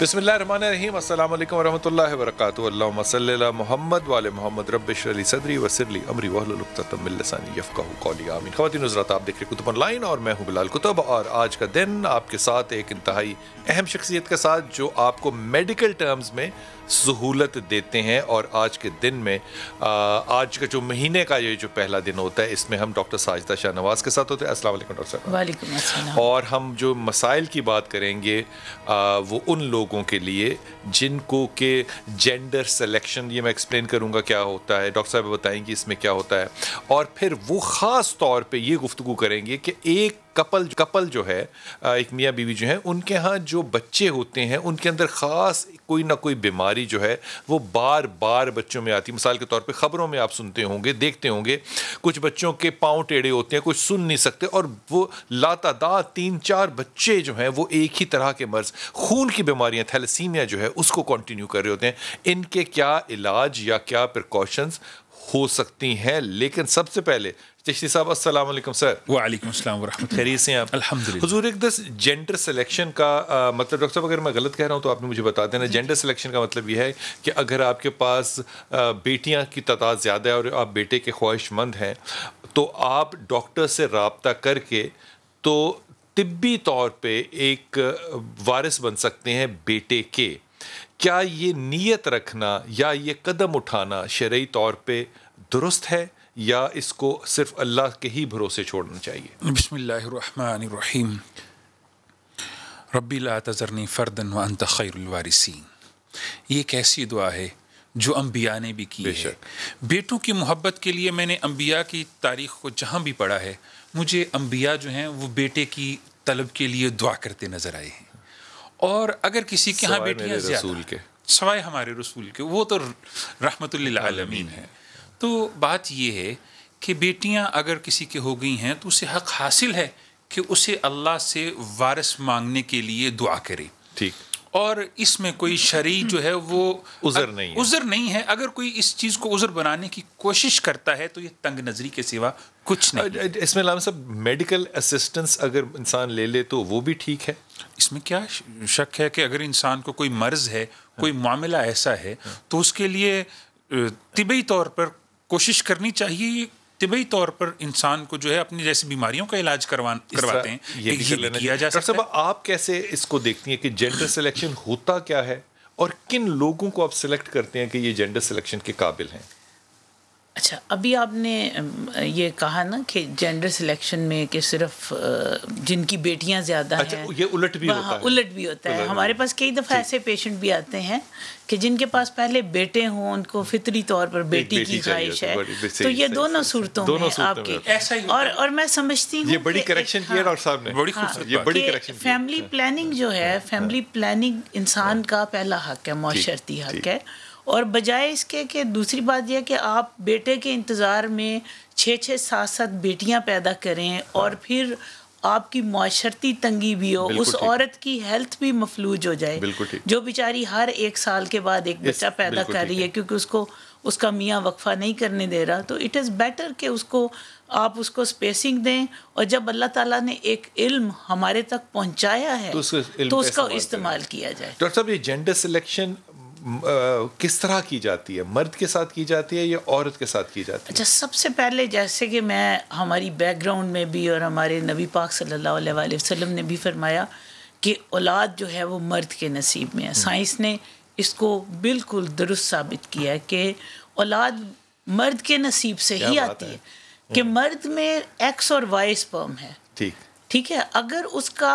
मोहम्मद मोहम्मद सदरी वसरली अमरी आमीन आप देख रहे कुतुब ऑनलाइन और मैं हूँ बिलाल कुतुब और आज का दिन आपके साथ एक इंतहाई अहम शख्सियत के साथ जो आपको मेडिकल टर्म्स में सहूलत देते हैं और आज के दिन में आज का जो महीने का ये जो पहला दिन होता है इसमें हम डॉक्टर साजिदा शाहनवाज के साथ होते हैं असल वालेकुम डॉक्टर साहब और हम जो मसाइल की बात करेंगे वो उन लोगों के लिए जिनको के जेंडर सेलेक्शन ये मैं एक्सप्लेन करूँगा क्या होता है डॉक्टर साहब बताएंगे इसमें क्या होता है और फिर वो ख़ास तौर पर ये गुफ्तु करेंगे कि एक कपल कपल जो है एक मियाँ बीवी जो है उनके यहाँ जो बच्चे होते हैं उनके अंदर ख़ास कोई ना कोई बीमारी जो है वो बार बार बच्चों में आती है मिसाल के तौर पे ख़बरों में आप सुनते होंगे देखते होंगे कुछ बच्चों के पाँव टेढ़े होते हैं कुछ सुन नहीं सकते और वो लातादा तीन चार बच्चे जो हैं वो एक ही तरह के मर्ज खून की बीमारियाँ थैलसीमिया जो है उसको कंटिन्यू कर रहे होते हैं इनके क्या इलाज या क्या प्रिकॉशंस हो सकती हैं लेकिन सबसे पहले चश्ती साहब असल सर वालेकुम अस्सलाम वरहमत खैरियत से आप अल्हम्दुलिल्लाह हुजूर एक दस जेंडर सिलेक्शन का आ, मतलब डॉक्टर साहब अगर मैं गलत कह रहा हूँ तो आपने मुझे बता देना जेंडर सिलेक्शन का मतलब यह है कि अगर आपके पास बेटियाँ की तादाद ज़्यादा है और आप बेटे के ख्वाहिशमंद हैं तो आप डॉक्टर से रबता करके तो तिब्बी तौर पर एक वारिस बन सकते हैं बेटे के क्या ये नीयत रखना या ये कदम उठाना शर्य तौर पर दुरुस्त है या इसको सिर्फ अल्लाह के ही भरोसे छोड़ना चाहिए बसमीम रबी ला तजरनी फ़र्दन वन तैरवारसिन ये एक ऐसी दुआ है जो अम्बिया ने भी की है बेटों की मोहब्बत के लिए मैंने अम्बिया की तारीख़ को जहाँ भी पढ़ा है मुझे अम्बिया जो हैं वो बेटे की तलब के लिए दुआ करते नज़र आए हैं और अगर किसी के यहाँ बेटियाँ सवाए हमारे रसूल के वो तो रहमतुल्लिल आलमीन है तो बात यह है कि बेटियां अगर किसी के हो गई हैं तो उसे हक हासिल है कि उसे अल्लाह से वारिस मांगने के लिए दुआ करे ठीक और इसमें कोई शरी जो है वो उज़र नहीं है उज़र नहीं है अगर कोई इस चीज़ को उज़र बनाने की कोशिश करता है तो ये तंग नज़री के सिवा कुछ नहीं इसमें लाम साहब मेडिकल असिस्टेंस अगर इंसान ले ले तो वो भी ठीक है इसमें क्या शक है कि अगर इंसान को कोई मर्ज़ है कोई हाँ। मामला ऐसा है तो उसके लिए तिबी तौर पर कोशिश करनी चाहिए तिबई तौर पर इंसान को जो है अपनी जैसी बीमारियों का इलाज करवा करवाते हैं ये, ये भी किया जा सकता है आप कैसे इसको देखती हैं कि जेंडर सिलेक्शन होता क्या है और किन लोगों को आप सिलेक्ट करते हैं कि ये जेंडर सिलेक्शन के काबिल हैं अच्छा अभी आपने ये कहा ना कि जेंडर सिलेक्शन में कि सिर्फ जिनकी बेटियां ज़्यादा अच्छा, हैं ये उलट भी होता है उलट भी होता है हमारे पास कई दफ़ा ऐसे पेशेंट भी आते हैं कि जिनके पास पहले बेटे हों उनको फितरी तौर पर बेटी, बेटी की ख्वाहिश है तो ये दोनों सूरतों में आपके और और मैं समझती हूँ ये बड़ी करेक्शन हाँ। डॉक्टर साहब ने बड़ी हाँ। ये बड़ी करेक्शन फैमिली प्लानिंग जो है फैमिली हाँ। प्लानिंग इंसान का पहला हक है माशरती हक है और बजाय इसके कि दूसरी बात यह कि आप बेटे के इंतज़ार में छः छः सात सात बेटियाँ पैदा करें और हाँ। फिर आपकी माशरती तंगी भी हो उस औरत की हेल्थ भी मफलूज हो जाए जो बेचारी हर एक साल के बाद एक बच्चा पैदा कर रही है क्योंकि उसको उसका मियाँ वक्फा नहीं करने दे रहा तो इट इज़ बेटर कि उसको आप उसको स्पेसिंग दें और जब अल्लाह ताला ने एक इल्म हमारे तक पहुंचाया है तो, तो उसका इस्तेमाल किया जाए डॉक्टर साहब ये जेंडर सिलेक्शन किस तरह की जाती है मर्द के साथ की जाती है या औरत के साथ की जाती है अच्छा सबसे पहले जैसे कि मैं हमारी बैकग्राउंड में भी और हमारे नबी पाक सल्लल्लाहु अलैहि वसल्लम ने भी फरमाया कि औलाद जो है वो मर्द के नसीब में है हम्म। साइंस ने इसको बिल्कुल दुरुस्त साबित किया है कि औलाद मर्द के नसीब से ही आती है, है। कि हम्म। मर्द में एक्स और वाई स्पर्म है ठीक ठीक है अगर उसका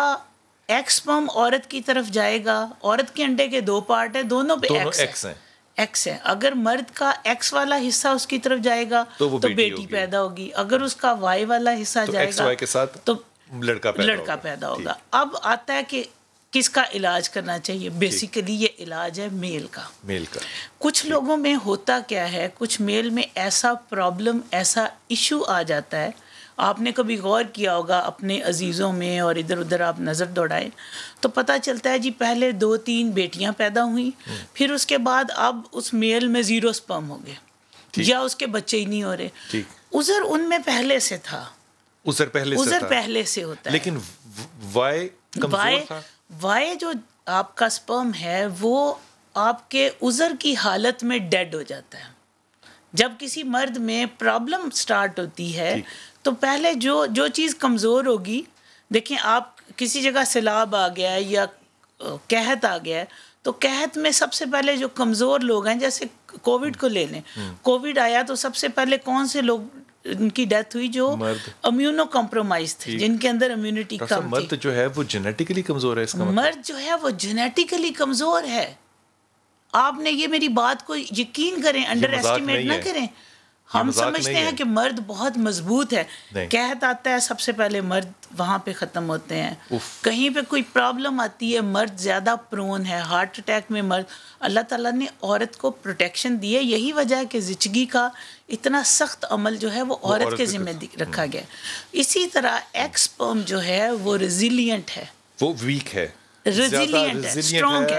एक्सपम औरत की तरफ जाएगा औरत के अंडे के दो पार्ट है दोनों पे एक्स एक्स है एक्स है अगर मर्द का एक्स वाला हिस्सा उसकी तरफ जाएगा तो, वो तो बेटी, बेटी पैदा होगी अगर उसका वाई वाला हिस्सा तो जाएगा के साथ तो लड़का पैदा लड़का पैदा होगा अब आता है कि किसका इलाज करना चाहिए बेसिकली ये इलाज है मेल का मेल का कुछ लोगों में होता क्या है कुछ मेल में ऐसा प्रॉब्लम ऐसा इशू आ जाता है आपने कभी गौर किया होगा अपने अजीज़ों में और इधर उधर आप नज़र दौड़ाए तो पता चलता है जी पहले दो तीन बेटियां पैदा हुई फिर उसके बाद अब उस मेल में ज़ीरो स्पर्म हो गए या उसके बच्चे ही नहीं हो रहे उजर उनमें पहले से था उजर पहले उजर से पहले से होता है लेकिन वाय वाय वाई जो आपका स्पर्म है वो आपके उजर की हालत में डेड हो जाता है जब किसी मर्द में प्रॉब्लम स्टार्ट होती है तो पहले जो जो चीज़ कमज़ोर होगी देखें आप किसी जगह सैलाब आ गया है या कहत आ गया है तो कहत में सबसे पहले जो कमज़ोर लोग हैं जैसे कोविड को ले लें हम्म। कोविड आया तो सबसे पहले कौन से लोग इनकी डेथ हुई जो अम्यूनो कॉम्प्रोमाइज थे जिनके अंदर इम्यूनिटी कम मतलब? मर्द जो है वो जेनेटिकली कमजोर है इसका मर्द जो है वो जेनेटिकली कमजोर है आपने ये मेरी बात को यकीन करें अंडर एस्टिमेट ना करें हम समझते हैं कि मर्द बहुत मजबूत है कहत आता है सबसे पहले मर्द वहां पे ख़त्म होते हैं कहीं पे कोई प्रॉब्लम आती है मर्द ज़्यादा प्रोन है हार्ट अटैक में मर्द अल्लाह ताला ने औरत को प्रोटेक्शन दी है यही वजह है कि जिचगी का इतना सख्त अमल जो है वो, वो औरत के जिम्मे रखा हम्म। गया इसी तरह एक्सपर्म जो है वो रेजिलियंट है वो वीक है रेजिलियंट है स्ट्रांग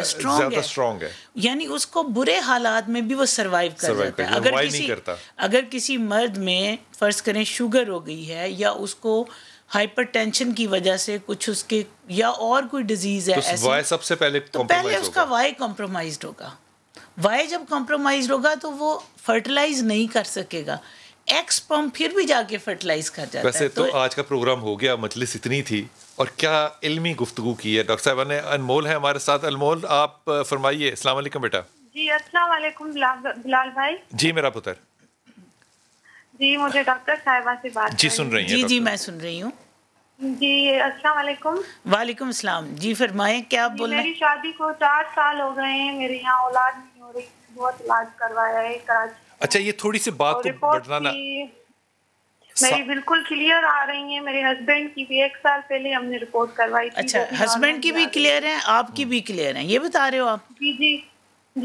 है स्ट्रांग है, है, यानी उसको बुरे हालात में भी वो सरवाइव कर survive जाता है अगर किसी अगर किसी मर्द में फर्ज करें शुगर हो गई है या उसको हाइपरटेंशन की वजह से कुछ उसके या और कोई डिजीज है तो ऐसी वाई सबसे पहले तो पहले उसका वाई कॉम्प्रोमाइज होगा वाई जब कॉम्प्रोमाइज होगा तो वो फर्टिलाइज नहीं कर सकेगा एक्स पम्प फिर भी जाके फर्टिलाइज कर जाता वैसे है तो, तो आज का प्रोग्राम हो गया मजलिस इतनी थी और क्या इल्मी गुफ्तु की है डॉक्टर साहब ने अनमोल है हमारे साथ अनमोल आप फरमाइए अस्सलाम वालेकुम बेटा जी अस्सलाम वालेकुम बिलाल भाई जी मेरा पुत्र जी मुझे डॉक्टर साहिबा से बात जी सुन रही जी जी मैं सुन रही हूँ जी अस्सलाम वालेकुम वालेकुम सलाम जी फरमाए क्या आप बोल मेरी शादी को चार साल हो गए हैं मेरे यहाँ औलाद नहीं हो रही बहुत इलाज करवाया है कराची अच्छा ये थोड़ी सी बात को तो बढ़ना ना मेरी बिल्कुल क्लियर आ रही है मेरे हस्बैंड की भी एक साल पहले हमने रिपोर्ट करवाई थी अच्छा हस्बैंड की भी क्लियर है आपकी भी क्लियर है ये बता रहे हो आप जी जी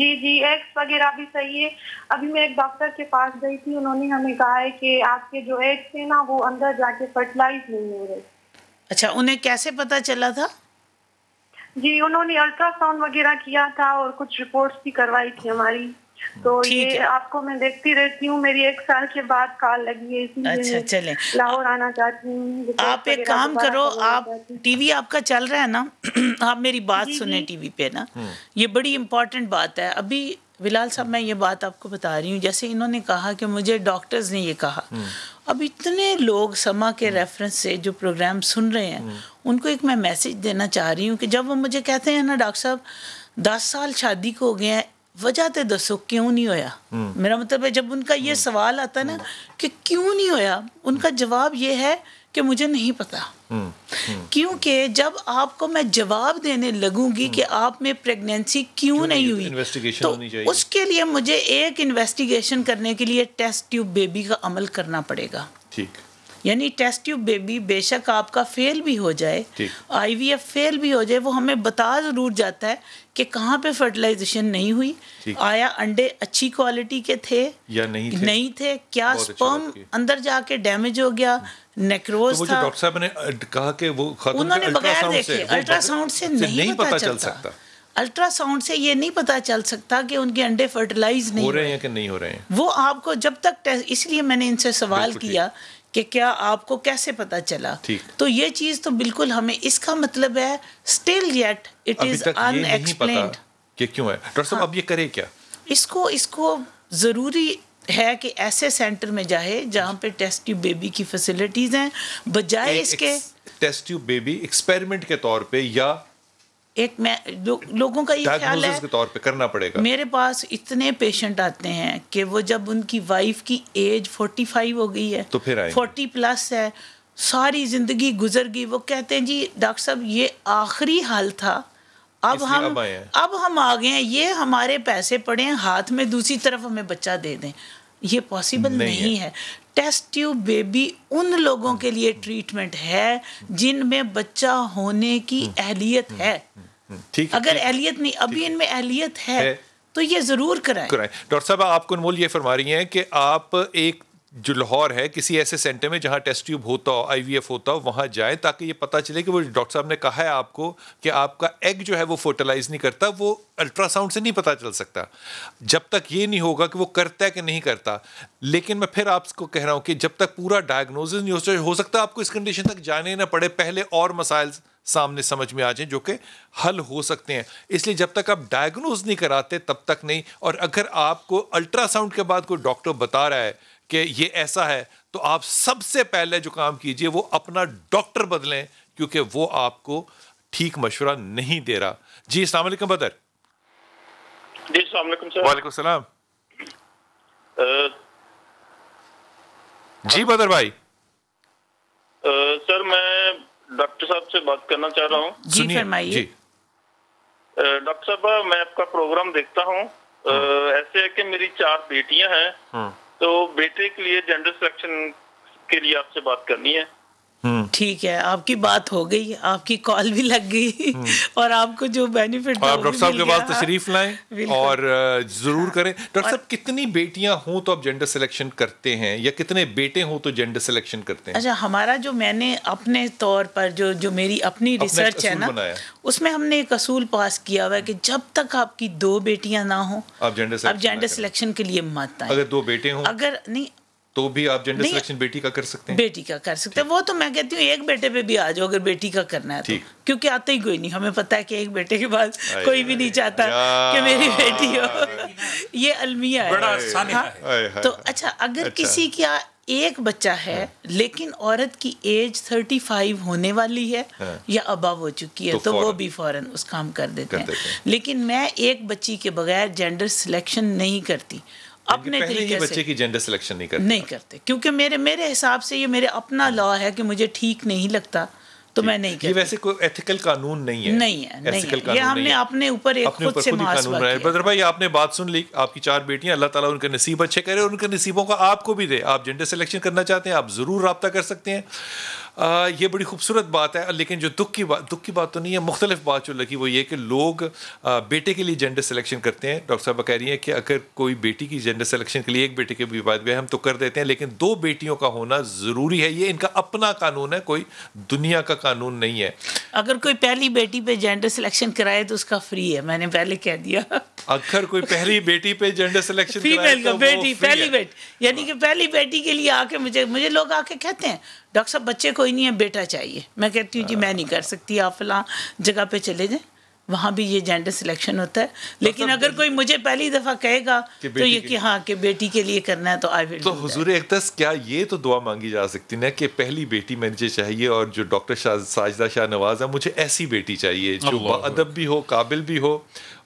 जी जी एक्स वगैरह भी सही है अभी मैं एक डॉक्टर के पास गई थी उन्होंने हमें कहा है कि आपके जो एक्स है ना वो अंदर जाके फर्टिलाइज नहीं हो रहे अच्छा उन्हें कैसे पता चला था जी उन्होंने अल्ट्रासाउंड वगैरह किया था और कुछ रिपोर्ट्स भी करवाई थी हमारी तो ये आपको मैं देखती रहती हूँ मेरी एक साल के बाद कॉल लगी है अच्छा चले लाहौर आना चाहती हूँ आप एक काम करो आप टीवी आपका चल रहा है ना आप मेरी बात सुने टीवी पे ना हम्म। ये बड़ी इम्पोर्टेंट बात है अभी बिलाल साहब मैं ये बात आपको बता रही हूँ जैसे इन्होंने कहा कि मुझे डॉक्टर्स ने ये कहा हम्म। अब इतने लोग समा के रेफरेंस हम्म। से जो प्रोग्राम सुन रहे हैं उनको एक मैं मैसेज देना चाह रही हूँ कि जब वो मुझे कहते हैं ना डॉक्टर साहब दस साल शादी को हो गए हैं वजह तो दसो क्यों नहीं होया हम्म। मेरा मतलब है जब उनका ये हम्म। सवाल आता है ना कि क्यों नहीं होया उनका हम्म। जवाब ये है कि मुझे नहीं पता क्योंकि जब आपको मैं जवाब देने लगूंगी कि आप में प्रेगनेंसी क्यों, क्यों नहीं हुई तो उसके लिए मुझे एक इन्वेस्टिगेशन करने के लिए टेस्ट ट्यूब बेबी का अमल करना पड़ेगा ठीक यानी टेस्ट ट्यूब बेबी बेशक आपका फेल भी हो जाए आईवीएफ फेल भी हो जाए वो हमें बता ज़रूर जाता है कि कहाँ पे फर्टिलाइजेशन नहीं हुई आया अंडे अच्छी क्वालिटी के थे या नहीं थे नहीं थे क्या स्पर्म अंदर जाके डैमेज हो गया नेक्रोज तो था डॉक्टर साहब ने कहा कि वो उन्होंने बगैर देखे अल्ट्रासाउंड से नहीं पता चल सकता अल्ट्रासाउंड से ये नहीं पता चल सकता कि उनके अंडे फर्टिलाइज नहीं हो रहे हैं कि नहीं हो रहे हैं वो आपको जब तक इसलिए मैंने इनसे सवाल किया कि क्या आपको कैसे पता चला तो ये चीज तो बिल्कुल हमें इसका मतलब है still yet it is unexplained कि क्यों है डॉक्टर साहब हाँ। अब ये करे क्या इसको इसको जरूरी है कि ऐसे सेंटर में जाए जहाँ पे टेस्ट ट्यूब बेबी की फैसिलिटीज हैं बजाय इसके टेस्ट ट्यूब बेबी एक्सपेरिमेंट के तौर पे या एक मैं लो, लोगों का ये ख्याल है के तौर पे करना पड़ेगा मेरे पास इतने पेशेंट आते हैं कि वो जब उनकी वाइफ की एज 45 हो गई है तो फिर फोर्टी प्लस है सारी जिंदगी गुजर गई वो कहते हैं जी डॉक्टर साहब ये आखिरी हाल था अब हम अब, अब हम आ गए हैं ये हमारे पैसे पड़े हैं हाथ में दूसरी तरफ हमें बच्चा दे दें ये पॉसिबल नहीं, नहीं है, है। टेस्ट ट्यूब बेबी उन लोगों के लिए ट्रीटमेंट है जिनमें बच्चा होने की हम्म, अहलियत हम्म, है हम्म, ठीक अगर अहलियत नहीं अभी इनमें अहलियत है, है तो ये जरूर कराएं कराएं डॉक्टर साहब आपको अनमोल ये फरमा रही हैं कि आप एक जो लाहौर है किसी ऐसे सेंटर में जहाँ टेस्ट ट्यूब होता हो आई होता हो वहाँ जाए ताकि ये पता चले कि वो डॉक्टर साहब ने कहा है आपको कि आपका एग जो है वो फर्टिलाइज नहीं करता वो अल्ट्रासाउंड से नहीं पता चल सकता जब तक ये नहीं होगा कि वो करता है कि नहीं करता लेकिन मैं फिर आपको कह रहा हूँ कि जब तक पूरा डायग्नोसिस नहीं हो, हो सकता आपको इस कंडीशन तक जाने ना पड़े पहले और मसाइल सामने समझ में आ जाए जो कि हल हो सकते हैं इसलिए जब तक आप डायग्नोज नहीं कराते तब तक नहीं और अगर आपको अल्ट्रासाउंड के बाद कोई डॉक्टर बता रहा है कि ये ऐसा है तो आप सबसे पहले जो काम कीजिए वो अपना डॉक्टर बदलें क्योंकि वो आपको ठीक मशवरा नहीं दे रहा जी सलाम बदर जी सर वालेकुम सलाम जी बदर भाई सर मैं डॉक्टर साहब से बात करना चाह रहा हूँ जी फरमाइए डॉक्टर साहब मैं आपका प्रोग्राम देखता हूँ हाँ। ऐसे है कि मेरी चार बेटियां हैं हाँ। तो बेटे के लिए जेंडर सिलेक्शन के लिए आपसे बात करनी है ठीक है आपकी बात हो गई आपकी कॉल भी लग गई और आपको जो बेनिफिट आप डॉक्टर साहब के पास तशरीफ लाएं और जरूर हाँ। करें डॉक्टर साहब कितनी बेटियां हों तो आप जेंडर सिलेक्शन करते हैं या कितने बेटे हों तो जेंडर सिलेक्शन करते हैं अच्छा हमारा जो मैंने अपने तौर पर जो जो मेरी अपनी रिसर्च है ना उसमें हमने एक असूल पास किया हुआ है कि जब तक आपकी दो बेटियां ना हो आप जेंडर आप जेंडर सिलेक्शन के लिए मत अगर दो बेटे हों अगर नहीं तो भी आप जेंडर सिलेक्शन बेटी का कर सकते हैं बेटी का कर सकते हैं वो तो मैं कहती हूँ एक बेटे पे भी आ जाओ अगर बेटी का करना है तो क्योंकि आता ही कोई नहीं हमें पता है कि एक बेटे के बाद कोई भी नहीं चाहता कि मेरी बेटी हो ये अलमिया है, हाँ, तो अच्छा अगर अच्छा। किसी का एक बच्चा है हाँ। लेकिन औरत की एज थर्टी फाइव होने वाली है हाँ। या अबव हो चुकी है तो, तो वो भी फौरन उसका हम कर देते हैं लेकिन मैं एक बच्ची के बगैर जेंडर सिलेक्शन नहीं करती अपने तरीके से बच्चे की जेंडर सिलेक्शन नहीं करते नहीं करते क्योंकि मेरे मेरे हिसाब से ये मेरे अपना लॉ है कि मुझे ठीक नहीं लगता तो मैं नहीं ये वैसे कोई एथिकल कानून नहीं है नहीं है नहीं है। ये हमने है। अपने ऊपर एक अपने खुद से कानून बनाया बदर भाई आपने बात सुन ली आपकी चार बेटियां अल्लाह ताला उनके नसीब अच्छे करे और उनके नसीबों का आपको भी दे आप जेंडर सिलेक्शन करना चाहते हैं आप ज़रूर रबता कर सकते हैं ये बड़ी खूबसूरत बात है लेकिन जो दुख की बात दुख की बात तो नहीं है मुख्तलिफ बात जो लगी वो ये कि लोग आ, बेटे के लिए जेंडर सिलेक्शन करते हैं डॉक्टर साहब कह रही हैं कि अगर कोई बेटी की जेंडर सिलेक्शन के लिए एक बेटे के भी में हम तो कर देते हैं लेकिन दो बेटियों का होना ज़रूरी है ये इनका अपना कानून है कोई दुनिया का कानून नहीं है अगर कोई पहली बेटी पर जेंडर सिलेक्शन कराए तो उसका फ्री है मैंने पहले कह दिया अक्सर कोई पहली बेटी पे जेंडर सिलेक्शन फीमेल का तो बेटी पहली बेटी यानी कि हाँ। पहली बेटी के लिए आके मुझे मुझे लोग आके कहते हैं डॉक्टर साहब बच्चे कोई नहीं है बेटा चाहिए मैं कहती हूँ जी मैं नहीं कर सकती आप फला जगह पे चले जाएं वहाँ भी ये जेंडर सिलेक्शन होता है मतलब लेकिन मतलब अगर कोई मुझे पहली दफ़ा कहेगा तो ये कि हाँ कि बेटी के लिए करना है तो आई तो हुजूर अख्तस क्या ये तो दुआ मांगी जा सकती ना कि पहली बेटी मुझे चाहिए और जो डॉक्टर साजदा शाह नवाज है मुझे ऐसी बेटी चाहिए जो अदब भी हो काबिल भी हो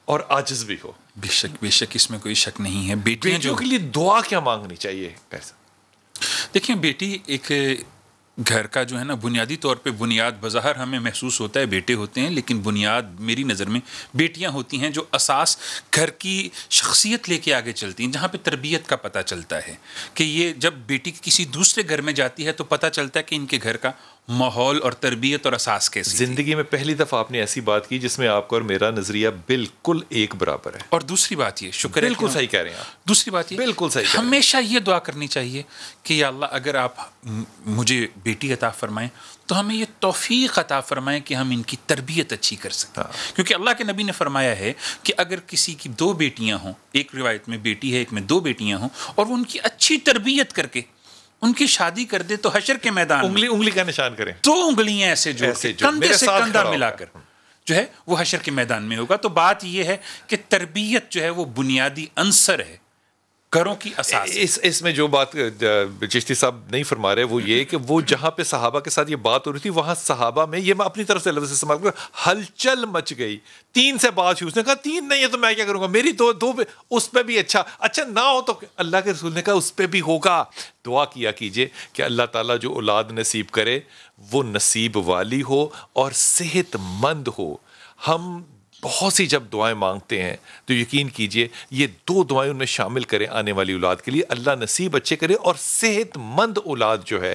और आजिज भी हो बेशक बेशक इसमें कोई शक नहीं है बेटियों जो के लिए दुआ क्या मांगनी चाहिए कैसा देखिए बेटी एक घर का जो है ना बुनियादी तौर पे बुनियाद बज़ाहर हमें महसूस होता है बेटे होते हैं लेकिन बुनियाद मेरी नज़र में बेटियां होती हैं जो असास घर की शख्सियत लेके आगे चलती हैं जहाँ पे तरबियत का पता चलता है कि ये जब बेटी किसी दूसरे घर में जाती है तो पता चलता है कि इनके घर का माहौल और तरबियत और असास के ज़िंदगी में पहली दफ़ा आपने ऐसी बात की जिसमें आपका और मेरा नज़रिया बिल्कुल एक बराबर है और दूसरी बात ये शुक्र बिल्कुल सही कह रहे हैं दूसरी बात ये बिल्कुल सही हमेशा ये दुआ करनी चाहिए कि अल्लाह अगर आप मुझे बेटी अता फरमाएं तो हमें ये तोफ़ी अता फरमाएं कि हम इनकी तरबियत अच्छी कर सकें हाँ। क्योंकि अल्लाह के नबी ने फरमाया है कि अगर किसी की दो बेटियाँ हों एक रिवायत में बेटी है एक में दो बेटियाँ हों और वो उनकी अच्छी तरबियत करके उनकी शादी कर दे तो हशर के मैदान उंगली उंगली का निशान करें दो उंगलियां ऐसे ऐसे जो, कंधे से कंधा मिलाकर जो है वो हशर के मैदान में होगा तो बात यह है कि तरबियत जो है वो बुनियादी अंसर है करों की असास इस इसमें जो बात चिश्ती साहब नहीं फरमा रहे वो ये कि वो जहाँ पे सहाबा के साथ ये बात हो रही थी वहाँ सहाबा में ये मैं अपनी तरफ से लफ्ज इस्तेमाल कर हलचल मच गई तीन से बात हुई उसने कहा तीन नहीं है तो मैं क्या करूँगा मेरी दो दो पे, उस पर भी अच्छा अच्छा ना हो तो अल्लाह के रसूल ने कहा उस पर भी होगा दुआ किया कीजिए कि अल्लाह ताली जो औलाद नसीब करे वो नसीब वाली हो और सेहतमंद हो हम बहुत सी जब दुआएं मांगते हैं तो यकीन कीजिए ये दो दुआएं उनमें शामिल करें आने वाली औलाद के लिए अल्लाह नसीब अच्छे करे और सेहतमंद औलाद जो है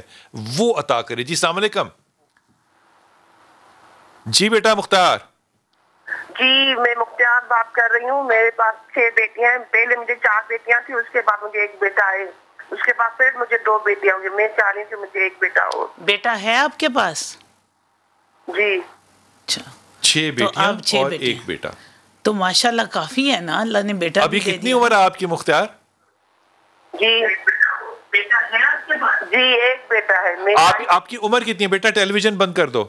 वो अता करे जी सलामकम जी बेटा मुख्तार जी मैं मुख्तार बात कर रही हूँ मेरे पास छह बेटियां हैं पहले मुझे चार बेटियां थी उसके बाद मुझे एक बेटा है उसके बाद फिर मुझे दो बेटियां होंगी मैं चाह रही थी मुझे एक बेटा हो बेटा है आपके पास जी अच्छा छह तो बेटियां तो और बेटियां। एक बेटा तो माशाल्लाह काफी है ना अल्लाह ने बेटा अभी कितनी उम्र है आपकी मुख्तार आप, आपकी उम्र कितनी है बेटा टेलीविजन बंद कर दो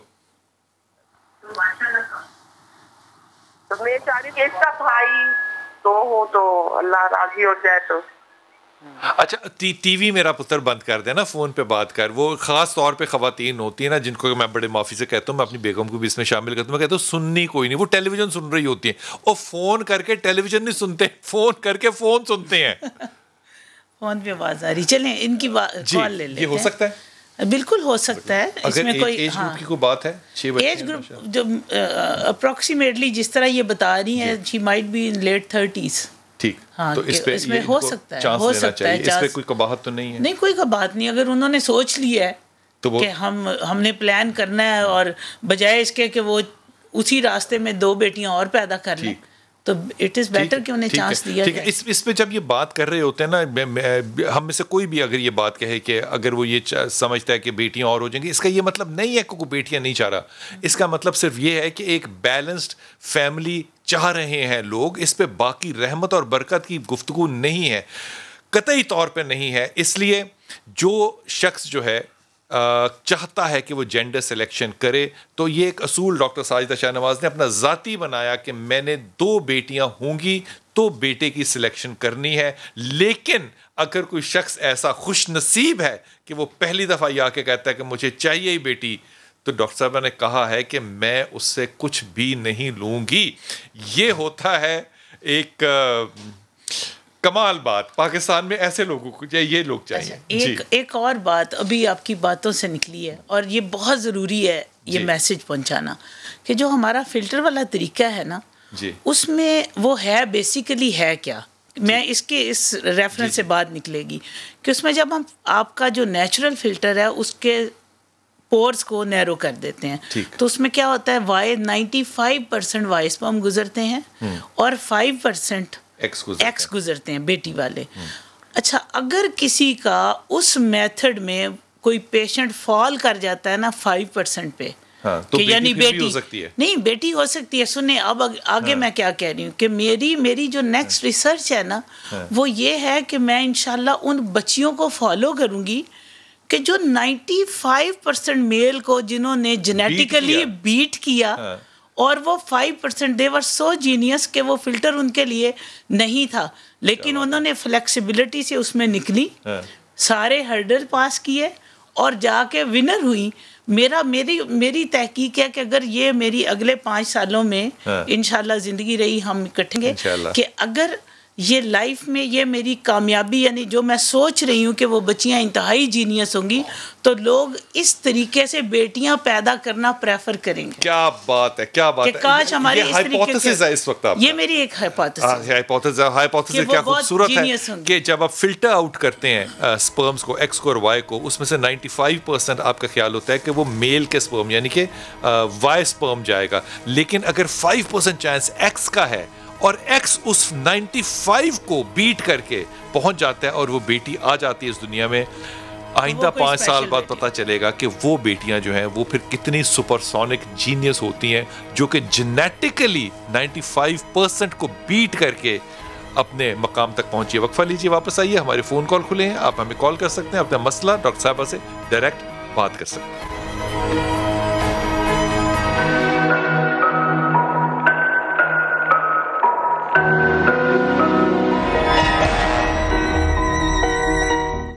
तो मैं चाह रही एक का भाई दो हो तो अल्लाह राजी हो जाए तो अच्छा टी टीवी मेरा पुत्र बंद कर देना फ़ोन पे बात कर वो ख़ास तौर पे ख़वातीन होती है ना जिनको मैं बड़े माफ़ी से कहता हूँ मैं अपनी बेगम को भी इसमें शामिल करता हूँ मैं कहता हूँ सुननी कोई नहीं वो टेलीविज़न सुन रही होती है और फ़ोन करके टेलीविज़न नहीं सुनते फ़ोन करके फ़ोन सुनते हैं फ़ोन पे आवाज़ आ रही चलें इनकी कॉल ले लें ये हो सकता है बिल्कुल हो सकता है इसमें कोई एज हाँ, ग्रुप की कोई बात है एज ग्रुप जो अप्रोक्सीमेटली जिस तरह ये बता रही हैं she might be in late thirties ठीक हाँ, तो इस पे पे हो सकता है हो सकता है इस पे कोई कबाहत तो नहीं है नहीं कोई कबाहत नहीं अगर उन्होंने सोच लिया है तो कि हम हमने प्लान करना है और बजाय इसके कि वो उसी रास्ते में दो बेटियां और पैदा कर लें तो इट इज बेटर कि उन्हें चांस दिया ठीक है इस इस पे जब ये बात कर रहे होते हैं ना मैं, मैं, हम में से कोई भी अगर ये बात कहे कि अगर वो ये समझता है कि बेटियां और हो जाएंगी इसका ये मतलब नहीं है क्योंकि बेटियां नहीं चाह रहा इसका मतलब सिर्फ ये है कि एक बैलेंस्ड फैमिली चाह रहे हैं लोग इस पर बाकी रहमत और बरकत की गुफ्तु नहीं है कतई तौर पर नहीं है इसलिए जो शख्स जो है चाहता है कि वो जेंडर सिलेक्शन करे तो ये एक असूल डॉक्टर साजिदा शाहनवाज ने अपना ज़ाती बनाया कि मैंने दो बेटियां होंगी तो बेटे की सिलेक्शन करनी है लेकिन अगर कोई शख्स ऐसा खुश नसीब है कि वो पहली दफ़ा ये आके कहता है कि मुझे चाहिए ही बेटी तो डॉक्टर साहब ने कहा है कि मैं उससे कुछ भी नहीं लूँगी ये होता है एक कमाल बात पाकिस्तान में ऐसे लोगों को ये लोग चाहिए अच्छा, एक एक और बात अभी आपकी बातों से निकली है और ये बहुत ज़रूरी है ये मैसेज पहुंचाना कि जो हमारा फिल्टर वाला तरीका है ना उसमें वो है बेसिकली है क्या मैं इसके इस रेफरेंस से बात निकलेगी कि उसमें जब हम आपका जो नेचुरल फिल्टर है उसके पोर्स को नैरो कर देते हैं तो उसमें क्या होता है नाइन्टी फाइव परसेंट वाइस पर हम गुजरते हैं हम्म। और फाइव परसेंट एक्स गुजरते, गुजरते हैं बेटी वाले अच्छा अगर किसी का उस मेथड में कोई पेशेंट फॉल कर जाता है ना फाइव परसेंट पे हाँ, तो कि यानी बेटी हो सकती है नहीं बेटी हो सकती है सुने अब आगे हाँ, मैं क्या कह रही हूँ कि मेरी मेरी जो नेक्स्ट हाँ, रिसर्च है ना हाँ, वो ये है कि मैं इनशाला उन बच्चियों को फॉलो करूँगी कि जो 95 परसेंट मेल को जिन्होंने जेनेटिकली बीट किया, बीट किया हाँ, और वो five percent they're so genius के वो फिल्टर उनके लिए नहीं था लेकिन उन्होंने फ्लेक्सिबिलिटी से उसमें निकली हाँ। सारे हर्डल पास किए और जाके विनर हुई मेरा मेरी मेरी तहकीक है कि अगर ये मेरी अगले पाँच सालों में हाँ। इन ज़िंदगी रही हम इकट्ठेंगे कि अगर ये लाइफ में ये मेरी कामयाबी यानी जो मैं सोच रही हूँ कि वो बच्चियाँ इंतहाई जीनियस होंगी तो लोग इस तरीके से बेटियाँ पैदा करना प्रेफर करेंगे क्या बात है क्या बात है काश हमारे ये हाइपोथेसिस इस वक्त ये मेरी एक हाइपोथेसिस क्या खूबसूरत है कि जब आप फिल्टर आउट करते हैं स्पर्म्स को एक्स को और वाई को उसमें से 95 परसेंट आपका ख्याल होता है कि वो मेल के स्पर्म यानी कि वाई स्पर्म जाएगा लेकिन अगर फाइव परसेंट चांस एक्स का है और एक्स उस 95 को बीट करके पहुंच जाता है और वो बेटी आ जाती है इस दुनिया में आइंदा पाँच साल बाद पता चलेगा कि वो बेटियां जो हैं वो फिर कितनी सुपरसोनिक जीनियस होती हैं जो कि जेनेटिकली 95 परसेंट को बीट करके अपने मकाम तक पहुंचिए वक्फा लीजिए वापस आइए हमारे फ़ोन कॉल खुले हैं आप हमें कॉल कर सकते हैं अपना मसला डॉक्टर साहबा से डायरेक्ट बात कर सकते हैं